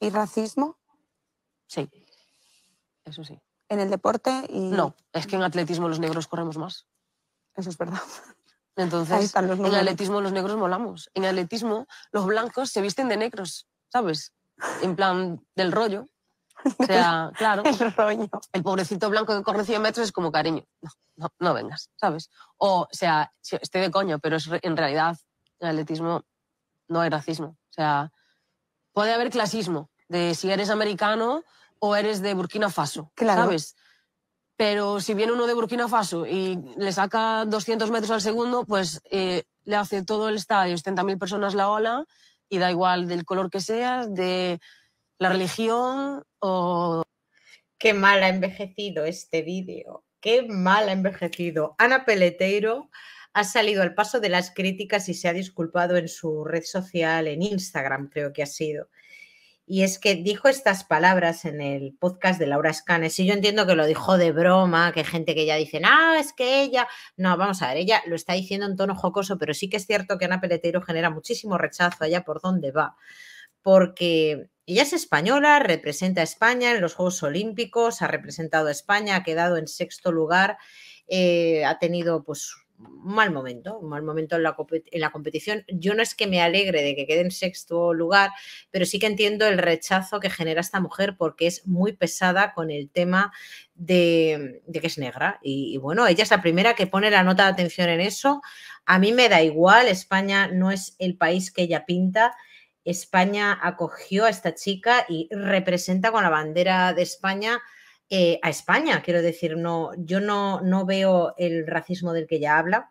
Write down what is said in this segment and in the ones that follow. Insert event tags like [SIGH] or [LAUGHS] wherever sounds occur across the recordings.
¿Y racismo? Sí, eso sí. ¿En el deporte? No, es que en atletismo los negros corremos más. Eso es verdad. Entonces, en atletismo los negros molamos. En atletismo los blancos se visten de negros, ¿sabes? En plan del rollo. O sea, [LAUGHS] claro. [LAUGHS] el pobrecito blanco que corre 100 metros es como cariño. No, no, vengas, ¿sabes? O, sea, estoy de coño, pero es, en realidad en atletismo no hay racismo. O sea, puede haber clasismo de si eres americano o eres de Burkina Faso, ¿sabes? Pero si viene uno de Burkina Faso y le saca 200 metros al segundo, pues eh, le hace todo el estadio, 70.000 personas la ola, y da igual del color que seas, de la religión o... Qué mal ha envejecido este vídeo, qué mal ha envejecido. Ana Peleteiro ha salido al paso de las críticas y se ha disculpado en su red social, en Instagram creo que ha sido. Y es que dijo estas palabras en el podcast de Laura Escanes. Y yo entiendo que lo dijo de broma, que gente que ya dice, ah, es que ella. No, vamos a ver, ella lo está diciendo en tono jocoso, pero sí que es cierto que Ana Peleteiro genera muchísimo rechazo allá por donde va. Porque ella es española, representa a España en los Juegos Olímpicos, ha representado a España, ha quedado en sexto lugar, eh, ha tenido pues mal momento, un mal momento en la, competición. Yo no es que me alegre de que quede en sexto lugar, pero sí que entiendo el rechazo que genera esta mujer porque es muy pesada con el tema de, que es negra. y, bueno, ella es la primera que pone la nota de atención en eso. A mí me da igual, España no es el país que ella pinta. España acogió a esta chica y representa con la bandera de España eh, a España. Quiero decir, no, yo no, no veo el racismo del que ella habla,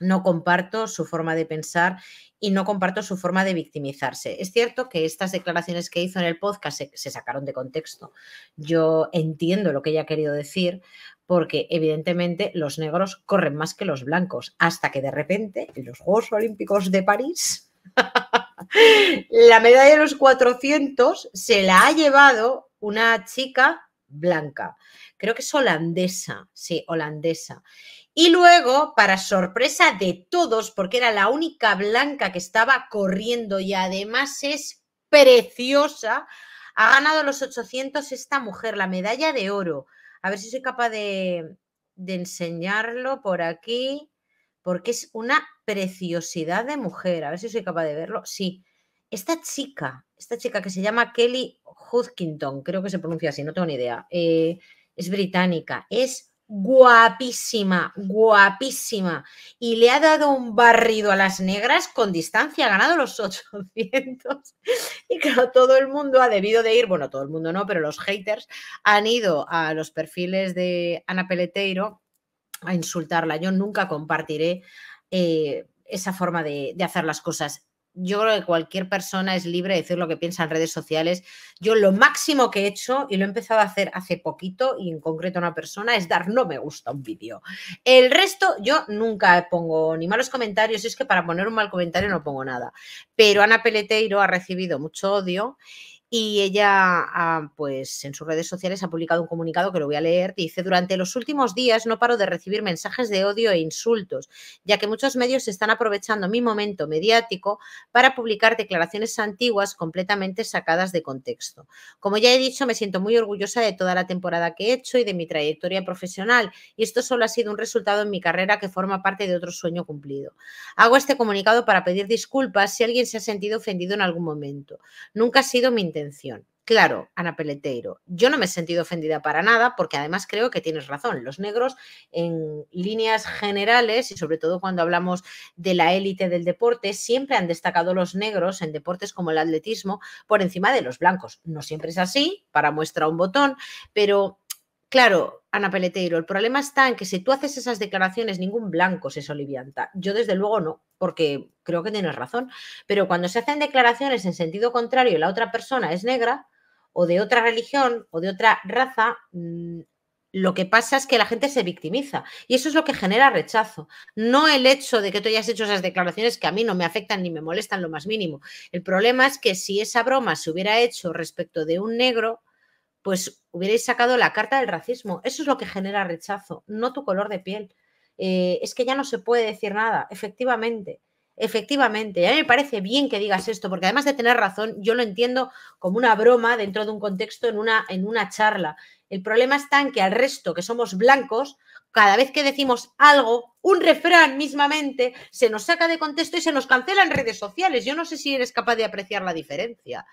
no comparto su forma de pensar y no comparto su forma de victimizarse. Es cierto que estas declaraciones que hizo en el podcast se, se, sacaron de contexto. Yo entiendo lo que ella ha querido decir porque evidentemente los negros corren más que los blancos hasta que de repente en los Juegos Olímpicos de París [LAUGHS] la medalla de los 400 se la ha llevado una chica blanca. Creo que es holandesa, sí, holandesa. Y luego, para sorpresa de todos, porque era la única blanca que estaba corriendo y además es preciosa, ha ganado los 800 esta mujer, la medalla de oro. A ver si soy capaz de, enseñarlo por aquí, porque es una preciosidad de mujer. A ver si soy capaz de verlo. Sí, esta chica, esta chica que se llama Kelly Hutkinton, creo que se pronuncia así, no tengo ni idea, eh, es británica, es guapísima, guapísima, y le ha dado un barrido a las negras con distancia, ha ganado los 800. [LAUGHS] Y claro, todo el mundo ha debido de ir, bueno, todo el mundo no, pero los haters han ido a los perfiles de Ana Peleteiro a insultarla. Yo nunca compartiré eh, esa forma de hacer las cosas yo creo que cualquier persona es libre de decir lo que piensa en redes sociales. Yo lo máximo que he hecho, y lo he empezado a hacer hace poquito, y en concreto una persona, es dar no me gusta a un vídeo. El resto, yo nunca pongo ni malos comentarios, es que para poner un mal comentario no pongo nada. Pero Ana Peleteiro ha recibido mucho odio y ella, ah, pues en sus redes sociales ha publicado un comunicado que lo voy a leer. Dice, durante los últimos días no paro de recibir mensajes de odio e insultos, ya que muchos medios están aprovechando mi momento mediático para publicar declaraciones antiguas completamente sacadas de contexto. Como ya he dicho, me siento muy orgullosa de toda la temporada que he hecho y de mi trayectoria profesional, y esto solo ha sido un resultado en mi carrera que forma parte de otro sueño cumplido. Hago este comunicado para pedir disculpas si alguien se ha sentido ofendido en algún momento. Nunca ha sido mi intención Claro, Ana Peleteiro, yo no me he sentido ofendida para nada porque además creo que tienes razón. Los negros en líneas generales y sobre todo cuando hablamos de la élite del deporte, siempre han destacado los negros en deportes como el atletismo por encima de los blancos. No siempre es así, para muestra un botón, pero Claro, Ana Peleteiro, el problema está en que si tú haces esas declaraciones, ningún blanco se solivianta. Yo desde luego no, porque creo que tienes razón. Pero cuando se hacen declaraciones en sentido contrario y la otra persona es negra o de otra religión o de otra raza, mm, lo que pasa es que la gente se victimiza y eso es lo que genera rechazo. No el hecho de que tú hayas hecho esas declaraciones que a mí no me afectan ni me molestan lo más mínimo. El problema es que si esa broma se hubiera hecho respecto de un negro, pues hubierais sacado la carta del racismo. Eso es lo que genera rechazo, no tu color de piel. Eh, es que ya no se puede decir nada, efectivamente. Efectivamente, a mí me parece bien que digas esto, porque además de tener razón, yo lo entiendo como una broma dentro de un contexto en una, en una charla. El problema está en que al resto, que somos blancos, cada vez que decimos algo, un refrán mismamente, se nos saca de contexto y se nos cancela en redes sociales. Yo no sé si eres capaz de apreciar la diferencia.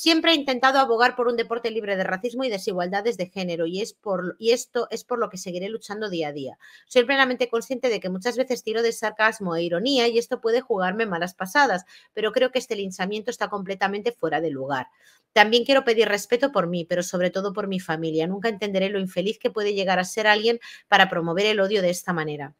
Siempre he intentado abogar por un deporte libre de racismo y desigualdades de género y, es por, y esto es por lo que seguiré luchando día a día. Soy plenamente consciente de que muchas veces tiro de sarcasmo e ironía y esto puede jugarme malas pasadas, pero creo que este linchamiento está completamente fuera de lugar. También quiero pedir respeto por mí, pero sobre todo por mi familia. Nunca entenderé lo infeliz que puede llegar a ser alguien para promover el odio de esta manera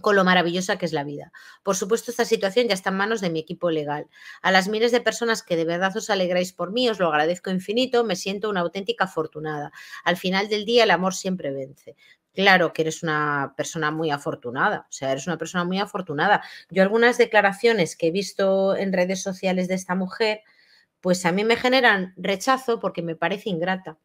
con lo maravillosa que es la vida. Por supuesto, esta situación ya está en manos de mi equipo legal. A las miles de personas que de verdad os alegráis por mí, os lo agradezco infinito, me siento una auténtica afortunada. Al final del día, el amor siempre vence. Claro que eres una persona muy afortunada, o sea, eres una persona muy afortunada. Yo algunas declaraciones que he visto en redes sociales de esta mujer, pues a mí me generan rechazo porque me parece ingrata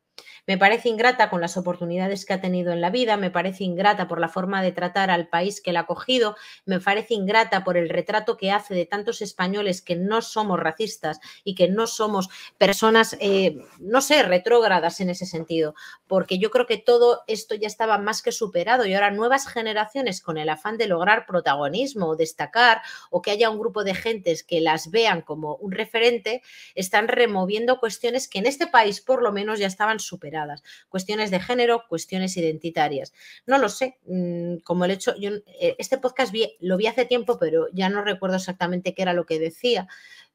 me parece ingrata con las oportunidades que ha tenido en la vida, me parece ingrata por la forma de tratar al país que la ha cogido, me parece ingrata por el retrato que hace de tantos españoles que no somos racistas y que no somos personas, eh, no sé, retrógradas en ese sentido, porque yo creo que todo esto ya estaba más que superado y ahora nuevas generaciones con el afán de lograr protagonismo, o destacar o que haya un grupo de gentes que las vean como un referente, están removiendo cuestiones que en este país por lo menos ya estaban superadas. Cuestiones de género, cuestiones identitarias. No lo sé, mm, como el hecho, yo, eh, este podcast lo vi hace tiempo, pero ya no recuerdo exactamente qué era lo que decía,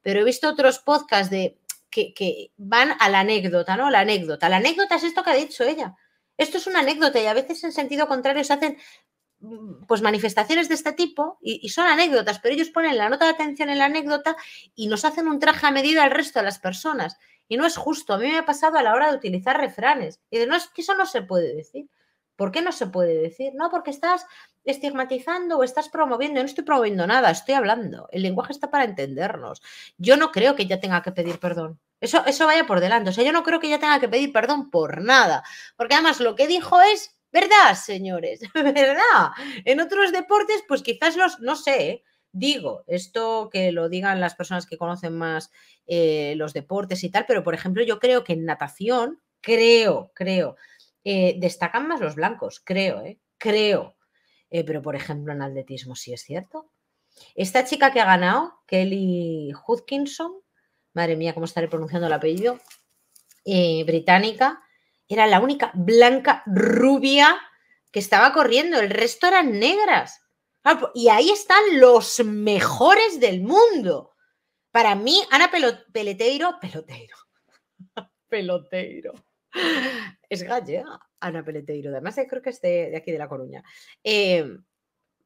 pero he visto otros podcasts de, que, van a la anécdota, ¿no? La anécdota. La anécdota es esto que ha dicho ella. Esto es una anécdota y a veces en sentido contrario se hacen mm, pues manifestaciones de este tipo y, y, son anécdotas, pero ellos ponen la nota de atención en la anécdota y nos hacen un traje a medida al resto de las personas. Y no es justo. A mí me ha pasado a la hora de utilizar refranes. Y de no, es que eso no se puede decir. ¿Por qué no se puede decir? No, porque estás estigmatizando o estás promoviendo. Yo no estoy promoviendo nada, estoy hablando. El lenguaje está para entendernos. Yo no creo que ella tenga que pedir perdón. Eso, eso vaya por delante. O sea, yo no creo que ella tenga que pedir perdón por nada. Porque además lo que dijo es verdad, señores. [LAUGHS] ¿Verdad? En otros deportes, pues quizás los, no sé, ¿eh? Digo, esto que lo digan las personas que conocen más eh, los deportes y tal, pero por ejemplo yo creo que en natación, creo, creo, eh, destacan más los blancos, creo, eh, creo. pero por ejemplo en atletismo sí es cierto. Esta chica que ha ganado, Kelly Hutkinson, madre mía, ¿cómo estaré pronunciando el apellido? británica, era la única blanca rubia que estaba corriendo, el resto eran negras. Ah, pues, y ahí están los mejores del mundo. Para mí, Ana Peleteiro, Peloteiro, [LAUGHS] Peloteiro. Es gallega, Ana Peleteiro. Además, eh, creo que es de, aquí de La Coruña. Eh,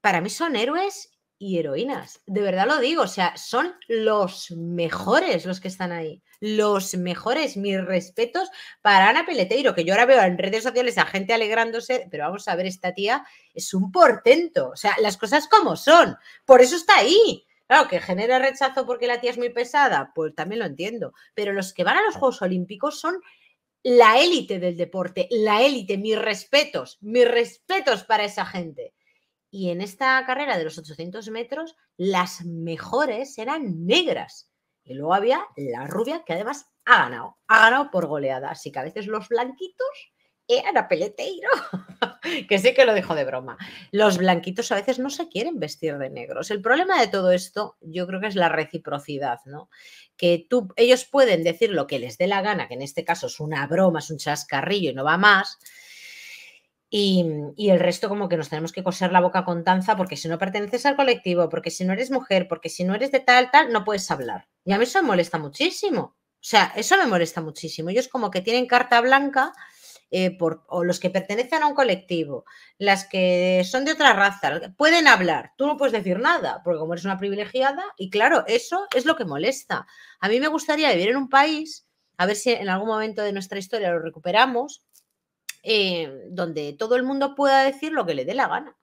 para mí son héroes y heroínas. De verdad lo digo, o sea, son los mejores los que están ahí. Los mejores, mis respetos para Ana Peleteiro, que yo ahora veo en redes sociales a gente alegrándose, pero vamos a ver, esta tía es un portento. O sea, las cosas como son. Por eso está ahí. Claro, que genera rechazo porque la tía es muy pesada, pues también lo entiendo. Pero los que van a los Juegos Olímpicos son la élite del deporte, la élite, mis respetos, mis respetos para esa gente. Y en esta carrera de los 800 metros, las mejores eran negras. Y luego había la rubia, que además ha ganado, ha ganado por goleada. Así que a veces los blanquitos eran a peleteiro, [LAUGHS] que sí que lo dijo de broma. Los blanquitos a veces no se quieren vestir de negros. El problema de todo esto, yo creo que es la reciprocidad, ¿no? Que tú, ellos pueden decir lo que les dé la gana, que en este caso es una broma, es un chascarrillo y no va más, y, el resto como que nos tenemos que coser la boca con tanza porque si no perteneces al colectivo, porque si no eres mujer, porque si no eres de tal, tal, no puedes hablar. Y a mí eso me molesta muchísimo. O sea, eso me molesta muchísimo. Ellos como que tienen carta blanca eh, por, o los que pertenecen a un colectivo, las que son de otra raza, pueden hablar, tú no puedes decir nada, porque como eres una privilegiada, y claro, eso es lo que molesta. A mí me gustaría vivir en un país, a ver si en algún momento de nuestra historia lo recuperamos, eh, donde todo el mundo pueda decir lo que le dé la gana.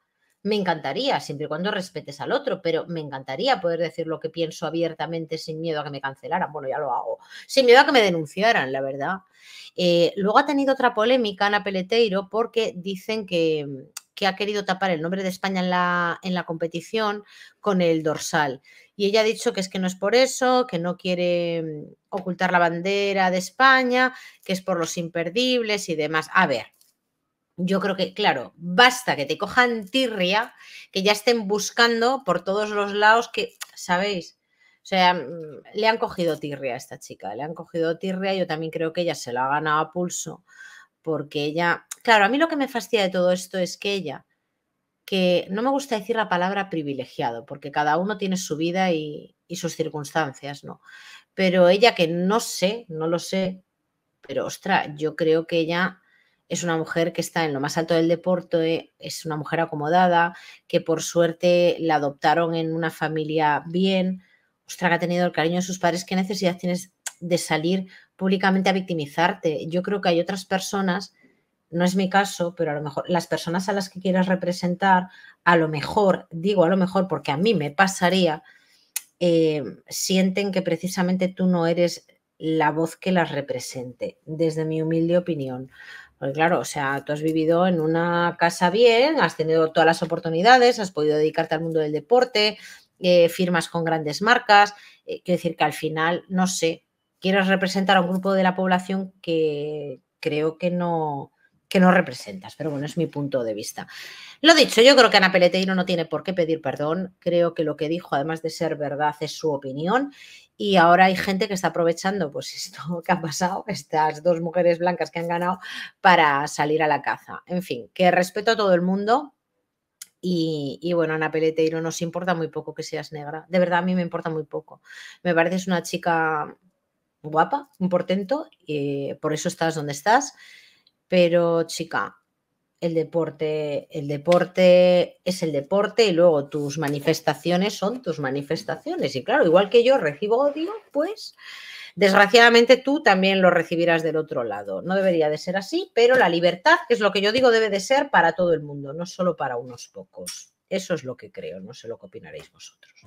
Me encantaría, siempre y cuando respetes al otro, pero me encantaría poder decir lo que pienso abiertamente sin miedo a que me cancelaran. Bueno, ya lo hago. Sin miedo a que me denunciaran, la verdad. Eh, luego ha tenido otra polémica Ana Peleteiro porque dicen que que ha querido tapar el nombre de España en la, en la competición con el dorsal. Y ella ha dicho que es que no es por eso, que no quiere mm, ocultar la bandera de España, que es por los imperdibles y demás. A ver, yo creo que, claro, basta que te cojan tirria, que ya estén buscando por todos los lados que, ¿sabéis? O sea, mm, le han cogido tirria a esta chica, le han cogido tirria, yo también creo que ella se la ha ganado a pulso porque ella, claro, a mí lo que me fastidia de todo esto es que ella, que no me gusta decir la palabra privilegiado, porque cada uno tiene su vida y, sus circunstancias, ¿no? Pero ella que no sé, no lo sé, pero ostra, yo creo que ella es una mujer que está en lo más alto del deporte, es una mujer acomodada, que por suerte la adoptaron en una familia bien, ostra, que ha tenido el cariño de sus padres, ¿qué necesidad tienes de salir públicamente a victimizarte. Yo creo que hay otras personas, no es mi caso, pero a lo mejor las personas a las que quieras representar, a lo mejor, digo a lo mejor porque a mí me pasaría, eh, sienten que precisamente tú no eres la voz que las represente, desde mi humilde opinión. Porque claro, o sea, tú has vivido en una casa bien, has tenido todas las oportunidades, has podido dedicarte al mundo del deporte, eh, firmas con grandes marcas, eh, quiero decir que al final, no sé, quieras representar a un grupo de la población que creo que no, que no representas. Pero bueno, es mi punto de vista. Lo dicho, yo creo que Ana Peleteiro no tiene por qué pedir perdón. Creo que lo que dijo, además de ser verdad, es su opinión. Y ahora hay gente que está aprovechando pues esto [LAUGHS] que ha pasado, estas dos mujeres blancas que han ganado, para salir a la caza. En fin, que respeto a todo el mundo, y, y, bueno, Ana Peleteiro nos importa muy poco que seas negra. De verdad, a mí me importa muy poco. Me pareces una chica guapa, un portento, y por eso estás donde estás. Pero, chica, el deporte, el deporte es el deporte y luego tus manifestaciones son tus manifestaciones. Y claro, igual que yo recibo odio, pues desgraciadamente tú también lo recibirás del otro lado. No debería de ser así, pero la libertad, que es lo que yo digo, debe de ser para todo el mundo, no solo para unos pocos. Eso es lo que creo, no sé lo que opinaréis vosotros.